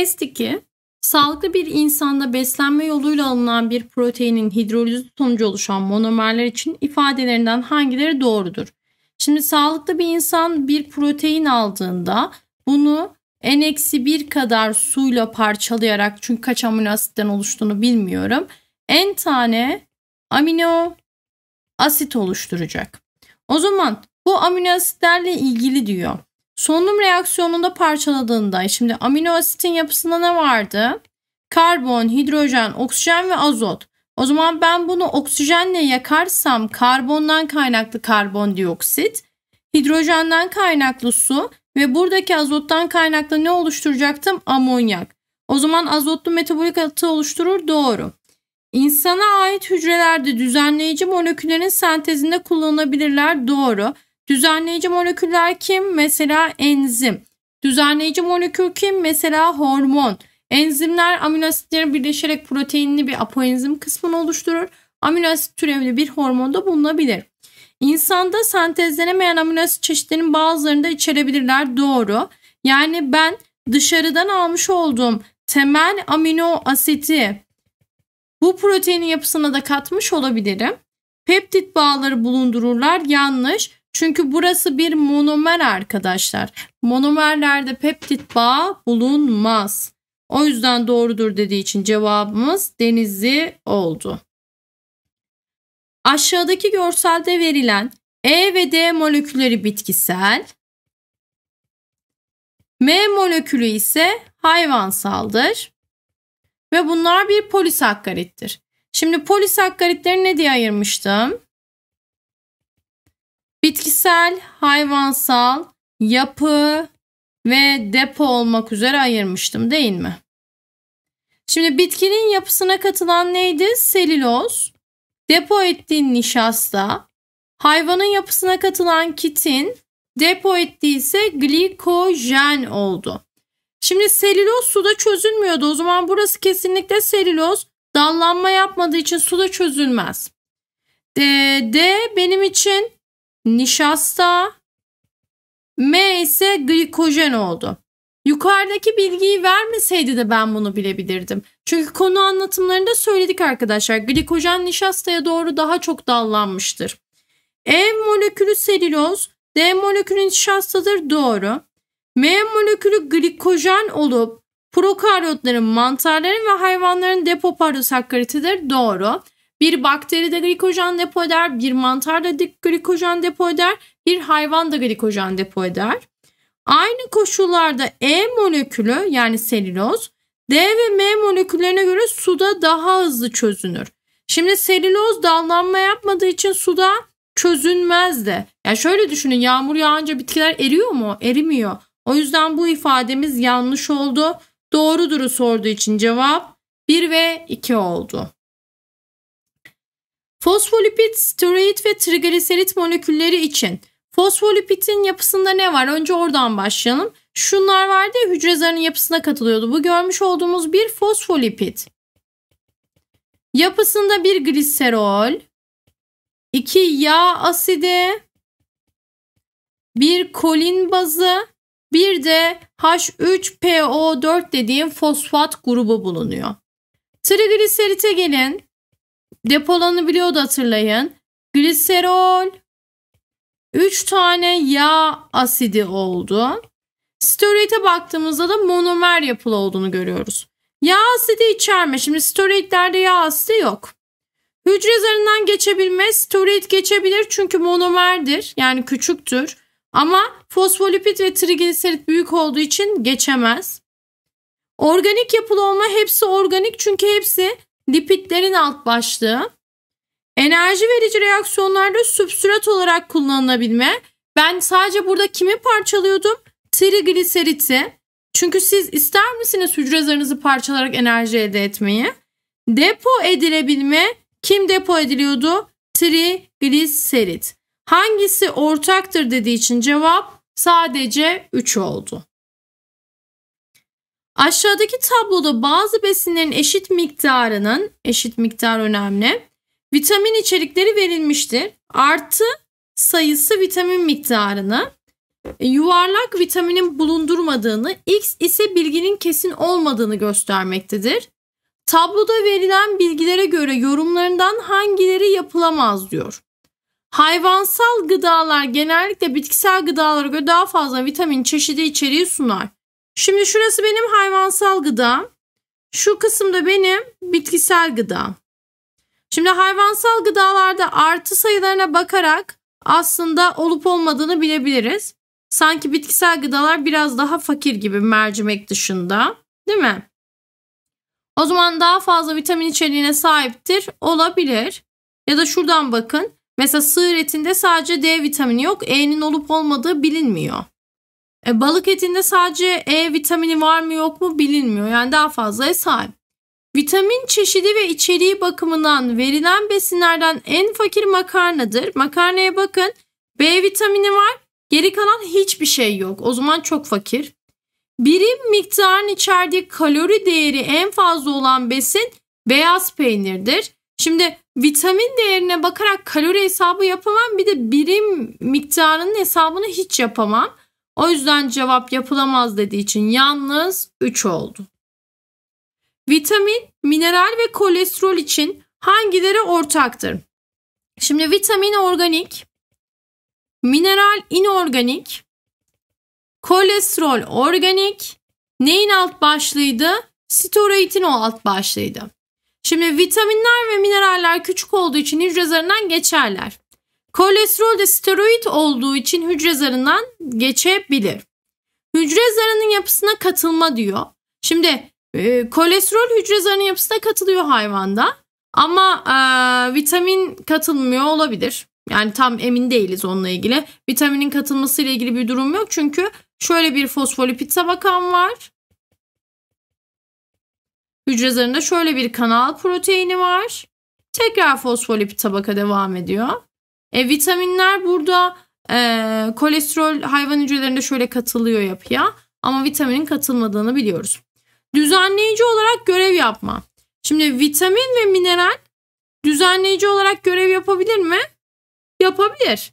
Testi ki Sağlıklı bir insanda beslenme yoluyla alınan bir proteinin hidrolizi sonucu oluşan monomerler için ifadelerinden hangileri doğrudur? Şimdi sağlıklı bir insan bir protein aldığında bunu n-1 kadar suyla parçalayarak çünkü kaç amino asitten oluştuğunu bilmiyorum. N tane amino asit oluşturacak. O zaman bu amino asitlerle ilgili diyor. Solunum reaksiyonunda parçaladığında şimdi amino asitin yapısında ne vardı? Karbon, hidrojen, oksijen ve azot. O zaman ben bunu oksijenle yakarsam karbondan kaynaklı karbondioksit, hidrojenden kaynaklı su ve buradaki azottan kaynaklı ne oluşturacaktım? Amonyak. O zaman azotlu metabolik atı oluşturur doğru. İnsana ait hücrelerde düzenleyici moleküllerin sentezinde kullanılabilirler doğru. Düzenleyici moleküller kim? Mesela enzim. Düzenleyici molekül kim? Mesela hormon. Enzimler amino asitleri birleşerek proteinli bir apoenzim kısmını oluşturur. Amino asit türevli bir hormon da bulunabilir. İnsanda sentezlenemeyen amino asit çeşitlerinin bazılarını da içerebilirler. Doğru. Yani ben dışarıdan almış olduğum temel amino asiti bu proteinin yapısına da katmış olabilirim. Peptit bağları bulundururlar. Yanlış. Çünkü burası bir monomer arkadaşlar. Monomerlerde peptit bağ bulunmaz. O yüzden doğrudur dediği için cevabımız denizli oldu. Aşağıdaki görselde verilen E ve D molekülleri bitkisel, M molekülü ise hayvansaldır ve bunlar bir polisakkarittir. Şimdi polisakkaritleri ne diye ayırmıştım? bitkisel, hayvansal, yapı ve depo olmak üzere ayırmıştım değil mi? Şimdi bitkinin yapısına katılan neydi? Selüloz, depo ettiği nişasta, hayvanın yapısına katılan kitin, depo ettiği ise glikojen oldu. Şimdi selüloz suda çözülmüyordu. O zaman burası kesinlikle selüloz. Dallanma yapmadığı için suda çözülmez. D, ee, D benim için nişasta, M ise glikojen oldu. Yukarıdaki bilgiyi vermeseydi de ben bunu bilebilirdim. Çünkü konu anlatımlarında söyledik arkadaşlar. Glikojen nişastaya doğru daha çok dallanmıştır. E molekülü selüloz, D molekülü nişastadır doğru. M molekülü glikojen olup prokaryotların, mantarların ve hayvanların depo parosakaritidir doğru. Bir bakteri de glikojen depo eder, bir mantar da glikojen depo eder, bir hayvan da glikojen depo eder. Aynı koşullarda E molekülü yani selüloz D ve M moleküllerine göre suda daha hızlı çözünür. Şimdi selüloz dallanma yapmadığı için suda çözünmez de. Yani şöyle düşünün yağmur yağınca bitkiler eriyor mu? Erimiyor. O yüzden bu ifademiz yanlış oldu. Doğru sorduğu için cevap 1 ve 2 oldu. Fosfolipid, steroid ve trigliserit molekülleri için fosfolipidin yapısında ne var? Önce oradan başlayalım. Şunlar vardı ya hücre zarının yapısına katılıyordu. Bu görmüş olduğumuz bir fosfolipid. Yapısında bir gliserol, iki yağ asidi, bir kolin bazı, bir de H3PO4 dediğim fosfat grubu bulunuyor. Trigliserite gelin. Depolanı biliyordu hatırlayın. Gliserol 3 tane yağ asidi oldu. Steroid'e baktığımızda da monomer yapılı olduğunu görüyoruz. Yağ asidi içerme. Şimdi steroidlerde yağ asidi yok. Hücre zarından geçebilmez, Steroid geçebilir çünkü monomerdir. Yani küçüktür. Ama fosfolipid ve trigliserit büyük olduğu için geçemez. Organik yapılı olma hepsi organik çünkü hepsi lipidlerin alt başlığı. Enerji verici reaksiyonlarda substrat olarak kullanılabilme. Ben sadece burada kimi parçalıyordum? Trigliseriti. Çünkü siz ister misiniz hücre zarınızı parçalarak enerji elde etmeyi? Depo edilebilme. Kim depo ediliyordu? Trigliserit. Hangisi ortaktır dediği için cevap sadece 3 oldu. Aşağıdaki tabloda bazı besinlerin eşit miktarının, eşit miktar önemli, vitamin içerikleri verilmiştir. Artı sayısı vitamin miktarını, e, yuvarlak vitaminin bulundurmadığını, X ise bilginin kesin olmadığını göstermektedir. Tabloda verilen bilgilere göre yorumlarından hangileri yapılamaz diyor. Hayvansal gıdalar genellikle bitkisel gıdalara göre daha fazla vitamin çeşidi içeriği sunar. Şimdi şurası benim hayvansal gıda. Şu kısımda benim bitkisel gıda. Şimdi hayvansal gıdalarda artı sayılarına bakarak aslında olup olmadığını bilebiliriz. Sanki bitkisel gıdalar biraz daha fakir gibi mercimek dışında, değil mi? O zaman daha fazla vitamin içeriğine sahiptir olabilir. Ya da şuradan bakın. Mesela sığır etinde sadece D vitamini yok. E'nin olup olmadığı bilinmiyor. E, balık etinde sadece E vitamini var mı yok mu bilinmiyor. Yani daha fazla e sahip. Vitamin çeşidi ve içeriği bakımından verilen besinlerden en fakir makarnadır. Makarnaya bakın. B vitamini var. Geri kalan hiçbir şey yok. O zaman çok fakir. Birim miktarın içerdiği kalori değeri en fazla olan besin beyaz peynirdir. Şimdi vitamin değerine bakarak kalori hesabı yapamam. Bir de birim miktarının hesabını hiç yapamam. O yüzden cevap yapılamaz dediği için yalnız 3 oldu. Vitamin, mineral ve kolesterol için hangileri ortaktır? Şimdi vitamin organik, mineral inorganik, kolesterol organik, neyin alt başlığıydı? Sitoreitin o alt başlığıydı. Şimdi vitaminler ve mineraller küçük olduğu için hücre zarından geçerler. Kolesterol de steroid olduğu için hücre zarından geçebilir. Hücre zarının yapısına katılma diyor. Şimdi e, kolesterol hücre zarının yapısına katılıyor hayvanda ama e, vitamin katılmıyor olabilir. Yani tam emin değiliz onunla ilgili. Vitaminin katılması ile ilgili bir durum yok çünkü şöyle bir fosfolipid tabakan var. Hücre zarında şöyle bir kanal proteini var. Tekrar fosfolipid tabaka devam ediyor. E, vitaminler burada e, kolesterol hayvan hücrelerinde şöyle katılıyor yapıya ama vitaminin katılmadığını biliyoruz. Düzenleyici olarak görev yapma. Şimdi vitamin ve mineral düzenleyici olarak görev yapabilir mi? Yapabilir.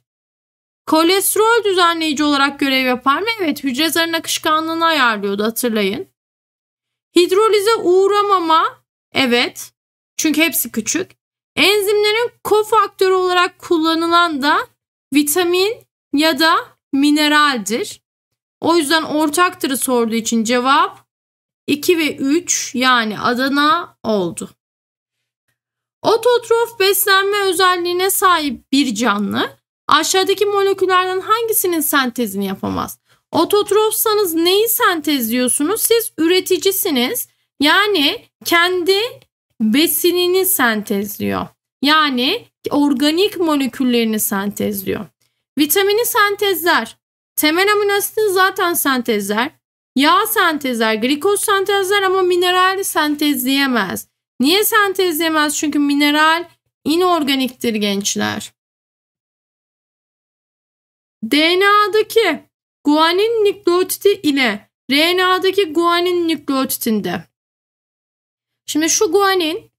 Kolesterol düzenleyici olarak görev yapar mı? Evet hücre zarın akışkanlığını ayarlıyordu hatırlayın. Hidrolize uğramama evet çünkü hepsi küçük. Enzimlerin kofaktörü olarak kullanılan da vitamin ya da mineraldir. O yüzden ortaktırı sorduğu için cevap 2 ve 3 yani Adana oldu. Ototrof beslenme özelliğine sahip bir canlı aşağıdaki moleküllerden hangisinin sentezini yapamaz? Ototrofsanız neyi sentezliyorsunuz? Siz üreticisiniz. Yani kendi besinini sentezliyor. Yani organik moleküllerini sentezliyor. Vitamini sentezler. Temel amino asitini zaten sentezler. Yağ sentezler, glikoz sentezler ama mineral sentezleyemez. Niye sentezleyemez? Çünkü mineral inorganiktir gençler. DNA'daki guanin nükleotidi ile RNA'daki guanin nükleotidinde Şimdi şu guanin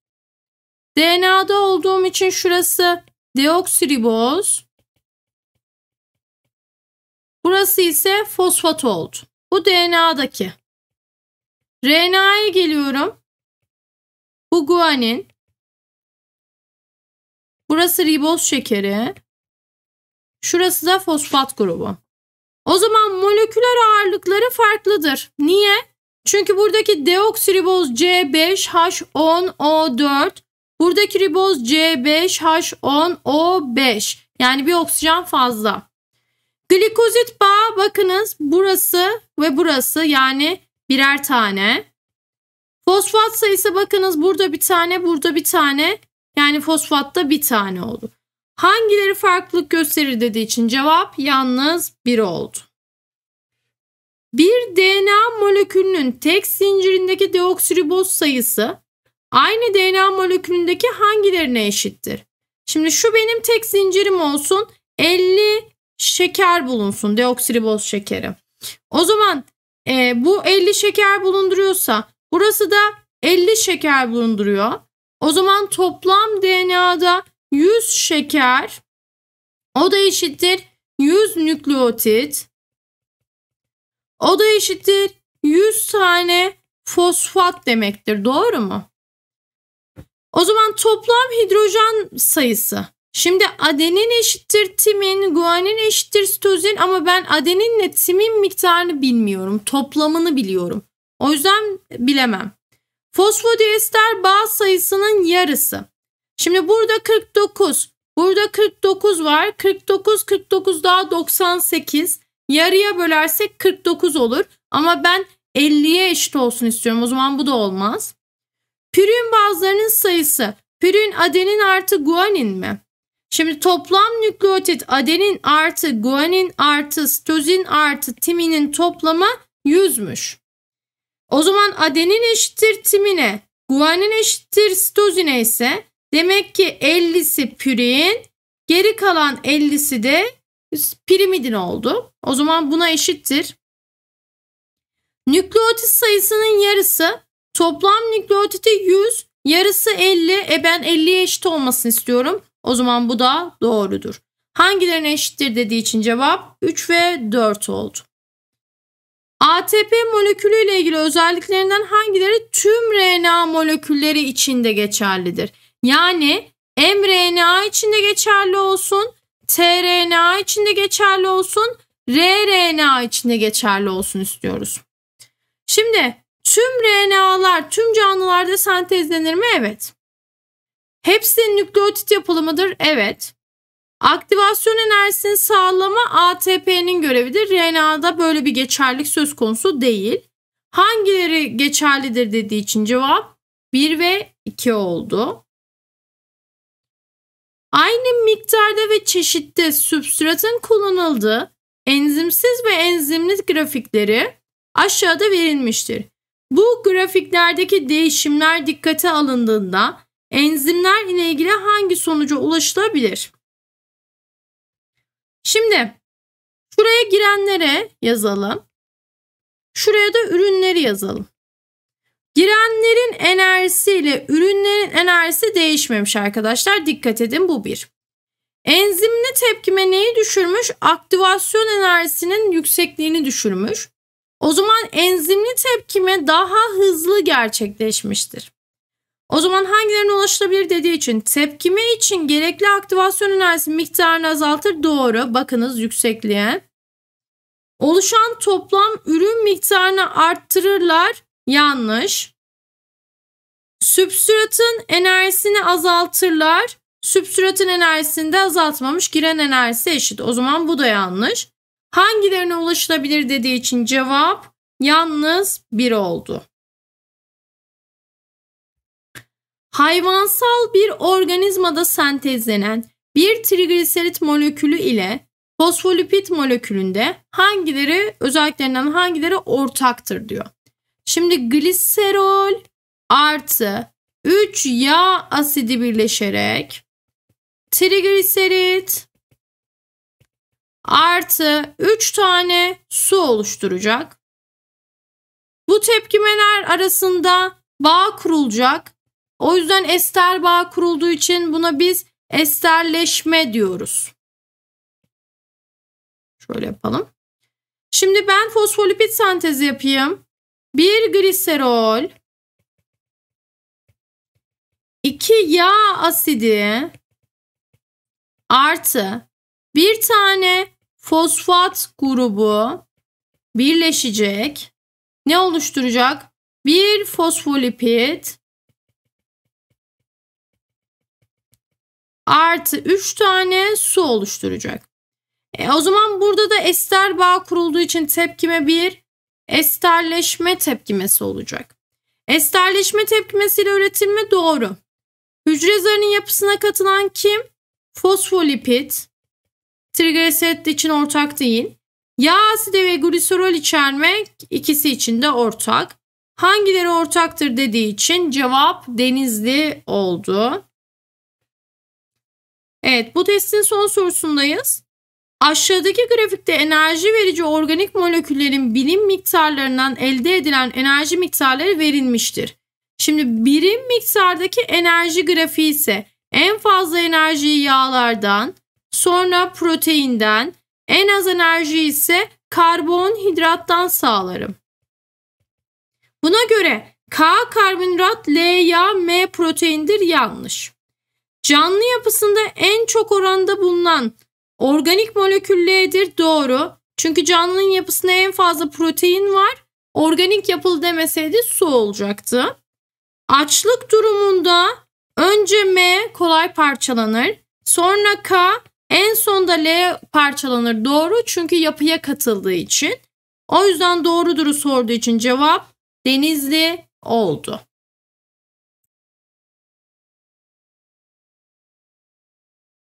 DNA'da olduğum için şurası deoksiriboz. Burası ise fosfat oldu. Bu DNA'daki. RNA'ya geliyorum. Bu guanin. Burası riboz şekeri. Şurası da fosfat grubu. O zaman moleküler ağırlıkları farklıdır. Niye? Çünkü buradaki deoksiriboz C5H10O4 buradaki riboz C5H10O5 yani bir oksijen fazla. Glikozit bağı bakınız burası ve burası yani birer tane. Fosfat sayısı bakınız burada bir tane burada bir tane yani fosfatta bir tane oldu. Hangileri farklılık gösterir dediği için cevap yalnız bir oldu. Bir DNA molekülünün tek zincirindeki deoksiriboz sayısı aynı DNA molekülündeki hangilerine eşittir? Şimdi şu benim tek zincirim olsun 50 şeker bulunsun deoksiriboz şekeri. O zaman e, bu 50 şeker bulunduruyorsa burası da 50 şeker bulunduruyor. O zaman toplam DNA'da 100 şeker o da eşittir 100 nükleotit o da eşittir 100 tane fosfat demektir. Doğru mu? O zaman toplam hidrojen sayısı. Şimdi adenin eşittir timin, guanin eşittir sitozin ama ben adeninle timin miktarını bilmiyorum. Toplamını biliyorum. O yüzden bilemem. Fosfodiester bağ sayısının yarısı. Şimdi burada 49, burada 49 var. 49, 49 daha 98. Yarıya bölersek 49 olur ama ben 50'ye eşit olsun istiyorum. O zaman bu da olmaz. Pürün bazlarının sayısı. Pürün adenin artı guanin mi? Şimdi toplam nükleotit adenin artı guanin artı stozin artı timinin toplamı 100'müş. O zaman adenin eşittir timine, guanin eşittir stozine ise demek ki 50'si pürin, geri kalan 50'si de pirimidin oldu. O zaman buna eşittir. Nükleotit sayısının yarısı toplam nükleotiti 100 yarısı 50 e ben 50'ye eşit olmasını istiyorum. O zaman bu da doğrudur. Hangilerine eşittir dediği için cevap 3 ve 4 oldu. ATP molekülü ile ilgili özelliklerinden hangileri tüm RNA molekülleri içinde geçerlidir? Yani mRNA içinde geçerli olsun, tRNA içinde geçerli olsun, rRNA içinde geçerli olsun istiyoruz. Şimdi tüm RNA'lar tüm canlılarda sentezlenir mi? Evet. Hepsinin nükleotit yapılımıdır? Evet. Aktivasyon enerjisini sağlama ATP'nin görevidir. RNA'da böyle bir geçerlik söz konusu değil. Hangileri geçerlidir dediği için cevap 1 ve 2 oldu aynı miktarda ve çeşitte substratın kullanıldığı enzimsiz ve enzimli grafikleri aşağıda verilmiştir. Bu grafiklerdeki değişimler dikkate alındığında enzimler ile ilgili hangi sonuca ulaşılabilir? Şimdi şuraya girenlere yazalım. Şuraya da ürünleri yazalım. Girenlerin enerjisiyle ürünlerin enerjisi değişmemiş arkadaşlar. Dikkat edin bu bir. Enzimli tepkime neyi düşürmüş? Aktivasyon enerjisinin yüksekliğini düşürmüş. O zaman enzimli tepkime daha hızlı gerçekleşmiştir. O zaman hangilerine ulaşılabilir dediği için tepkime için gerekli aktivasyon enerjisi miktarını azaltır. Doğru. Bakınız yüksekliğe. Oluşan toplam ürün miktarını arttırırlar. Yanlış. Sübstratın enerjisini azaltırlar. Sübstratın enerjisini de azaltmamış. Giren enerjisi eşit. O zaman bu da yanlış. Hangilerine ulaşılabilir dediği için cevap yalnız bir oldu. Hayvansal bir organizmada sentezlenen bir trigliserit molekülü ile fosfolipid molekülünde hangileri özelliklerinden hangileri ortaktır diyor. Şimdi gliserol artı 3 yağ asidi birleşerek trigliserit artı 3 tane su oluşturacak. Bu tepkimeler arasında bağ kurulacak. O yüzden ester bağ kurulduğu için buna biz esterleşme diyoruz. Şöyle yapalım. Şimdi ben fosfolipid sentezi yapayım. 1 gliserol, 2 yağ asidi artı bir tane fosfat grubu birleşecek. Ne oluşturacak? Bir fosfolipid artı 3 tane su oluşturacak. E, o zaman burada da ester bağ kurulduğu için tepkime 1, esterleşme tepkimesi olacak. Esterleşme tepkimesiyle üretilme doğru. Hücre zarının yapısına katılan kim? Fosfolipid, trigliserit için ortak değil. Yağ asidi ve gliserol içermek ikisi için de ortak. Hangileri ortaktır dediği için cevap denizli oldu. Evet bu testin son sorusundayız. Aşağıdaki grafikte enerji verici organik moleküllerin birim miktarlarından elde edilen enerji miktarları verilmiştir. Şimdi birim miktardaki enerji grafiği ise en fazla enerjiyi yağlardan, sonra proteinden, en az enerji ise karbonhidrattan sağlarım. Buna göre K karbonhidrat, L yağ, M proteindir yanlış. Canlı yapısında en çok oranda bulunan Organik molekülledir doğru. Çünkü canlının yapısında en fazla protein var. Organik yapılı demeseydi su olacaktı. Açlık durumunda önce M kolay parçalanır. Sonra K en sonda L parçalanır. Doğru çünkü yapıya katıldığı için. O yüzden doğruduru sorduğu için cevap denizli oldu.